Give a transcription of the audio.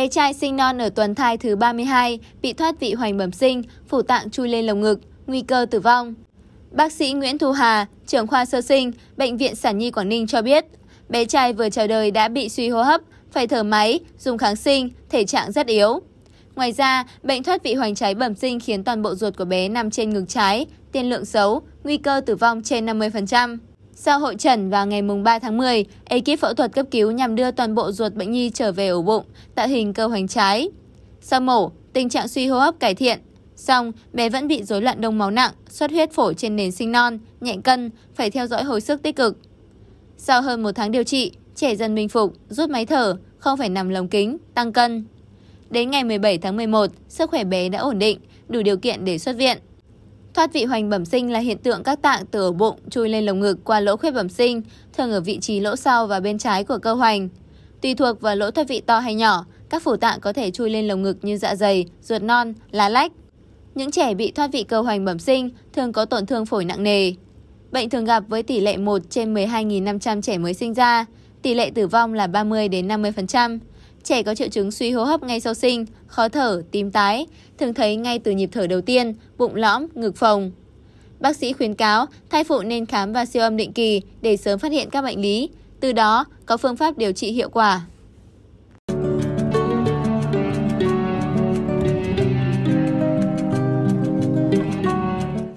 Bé trai sinh non ở tuần thai thứ 32 bị thoát vị hoành bẩm sinh, phủ tạng chui lên lồng ngực, nguy cơ tử vong. Bác sĩ Nguyễn Thu Hà, trưởng khoa sơ sinh, Bệnh viện Sản Nhi Quảng Ninh cho biết, bé trai vừa chào đời đã bị suy hô hấp, phải thở máy, dùng kháng sinh, thể trạng rất yếu. Ngoài ra, bệnh thoát vị hoành trái bẩm sinh khiến toàn bộ ruột của bé nằm trên ngực trái, tiên lượng xấu, nguy cơ tử vong trên 50%. Sau hội trần vào ngày 3 tháng 10, ekip phẫu thuật cấp cứu nhằm đưa toàn bộ ruột bệnh nhi trở về ổ bụng, tạo hình cơ hoành trái. Sau mổ, tình trạng suy hô hấp cải thiện. Xong, bé vẫn bị rối loạn đông máu nặng, xuất huyết phổi trên nền sinh non, nhạy cân, phải theo dõi hồi sức tích cực. Sau hơn một tháng điều trị, trẻ dần bình phục, rút máy thở, không phải nằm lồng kính, tăng cân. Đến ngày 17 tháng 11, sức khỏe bé đã ổn định, đủ điều kiện để xuất viện. Thoát vị hoành bẩm sinh là hiện tượng các tạng từ ở bụng chui lên lồng ngực qua lỗ khuyết bẩm sinh, thường ở vị trí lỗ sau và bên trái của cơ hoành. Tùy thuộc vào lỗ thoát vị to hay nhỏ, các phủ tạng có thể chui lên lồng ngực như dạ dày, ruột non, lá lách. Những trẻ bị thoát vị cơ hoành bẩm sinh thường có tổn thương phổi nặng nề. Bệnh thường gặp với tỷ lệ 1 trên 12.500 trẻ mới sinh ra, tỷ lệ tử vong là 30 đến 50%. Trẻ có triệu chứng suy hô hấp ngay sau sinh, khó thở, tím tái, thường thấy ngay từ nhịp thở đầu tiên, bụng lõm, ngực phồng. Bác sĩ khuyến cáo thai phụ nên khám và siêu âm định kỳ để sớm phát hiện các bệnh lý, từ đó có phương pháp điều trị hiệu quả.